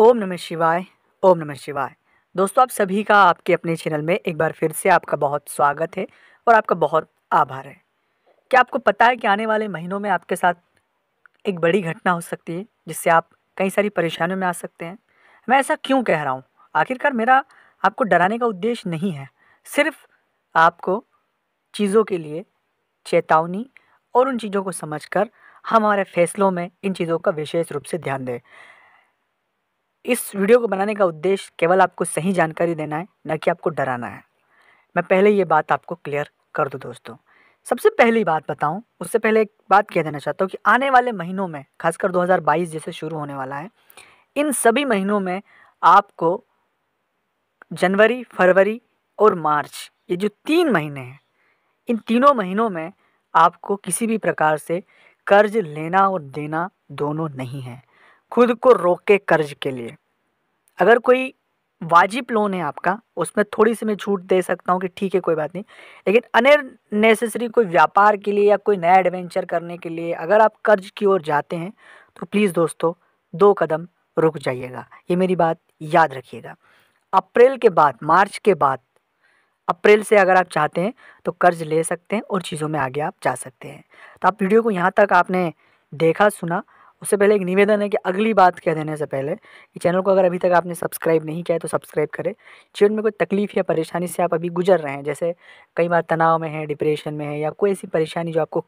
ओम नमः शिवाय ओम नमः शिवाय दोस्तों आप सभी का आपके अपने चैनल में एक बार फिर से आपका बहुत स्वागत है और आपका बहुत आभार है क्या आपको पता है कि आने वाले महीनों में आपके साथ एक बड़ी घटना हो सकती है जिससे आप कई सारी परेशानियों में आ सकते हैं मैं ऐसा क्यों कह रहा हूँ आखिरकार मेरा आपको डराने का उद्देश्य नहीं है सिर्फ आपको चीज़ों के लिए चेतावनी और उन चीज़ों को समझकर हमारे फैसलों में इन चीज़ों का विशेष रूप से ध्यान दें इस वीडियो को बनाने का उद्देश्य केवल आपको सही जानकारी देना है ना कि आपको डराना है मैं पहले ये बात आपको क्लियर कर दूँ दोस्तों सबसे पहली बात बताऊँ उससे पहले एक बात कह देना चाहता हूँ कि आने वाले महीनों में खासकर 2022 जैसे शुरू होने वाला है इन सभी महीनों में आपको जनवरी फरवरी और मार्च ये जो तीन महीने हैं इन तीनों महीनों में आपको किसी भी प्रकार से कर्ज लेना और देना दोनों नहीं है खुद को रोके कर्ज के लिए अगर कोई वाजिब लोन है आपका उसमें थोड़ी सी मैं छूट दे सकता हूँ कि ठीक है कोई बात नहीं लेकिन नेसेसरी कोई व्यापार के लिए या कोई नया एडवेंचर करने के लिए अगर आप कर्ज की ओर जाते हैं तो प्लीज़ दोस्तों दो कदम रुक जाइएगा ये मेरी बात याद रखिएगा अप्रैल के बाद मार्च के बाद अप्रैल से अगर आप चाहते हैं तो कर्ज ले सकते हैं और चीज़ों में आगे आप जा सकते हैं तो आप वीडियो को यहाँ तक आपने देखा सुना उससे पहले एक निवेदन है कि अगली बात कह देने से पहले कि चैनल को अगर अभी तक आपने सब्सक्राइब नहीं किया है तो सब्सक्राइब करें जीवन में कोई तकलीफ़ या परेशानी से आप अभी गुजर रहे हैं जैसे कई बार तनाव में है डिप्रेशन में है या कोई ऐसी परेशानी जो आपको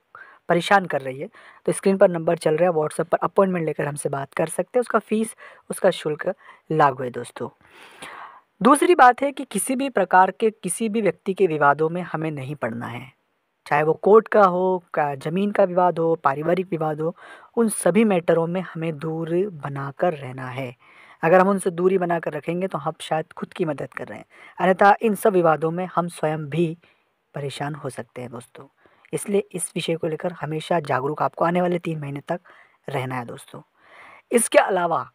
परेशान कर रही है तो स्क्रीन पर नंबर चल रहा है व्हाट्सएप पर अपॉइंटमेंट लेकर हमसे बात कर सकते हैं उसका फ़ीस उसका शुल्क लागू है दोस्तों दूसरी बात है कि किसी भी प्रकार के किसी भी व्यक्ति के विवादों में हमें नहीं पड़ना है चाहे वो कोर्ट का हो का ज़मीन का विवाद हो पारिवारिक विवाद हो उन सभी मैटरों में हमें दूर बनाकर रहना है अगर हम उनसे दूरी बनाकर रखेंगे तो हम शायद खुद की मदद कर रहे हैं अन्यथा इन सब विवादों में हम स्वयं भी परेशान हो सकते हैं दोस्तों इसलिए इस विषय को लेकर हमेशा जागरूक आपको आने वाले तीन महीने तक रहना है दोस्तों इसके अलावा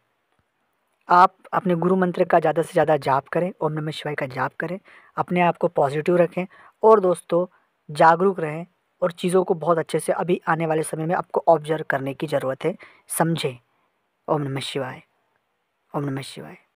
आप अपने गुरु मंत्र का ज़्यादा से ज़्यादा जाप करें ओम नमः शिवाय का जाप करें अपने आप को पॉजिटिव रखें और दोस्तों जागरूक रहें और चीज़ों को बहुत अच्छे से अभी आने वाले समय में आपको ऑब्जर्व करने की ज़रूरत है समझें ओम नमः शिवाय ओम नमः शिवाय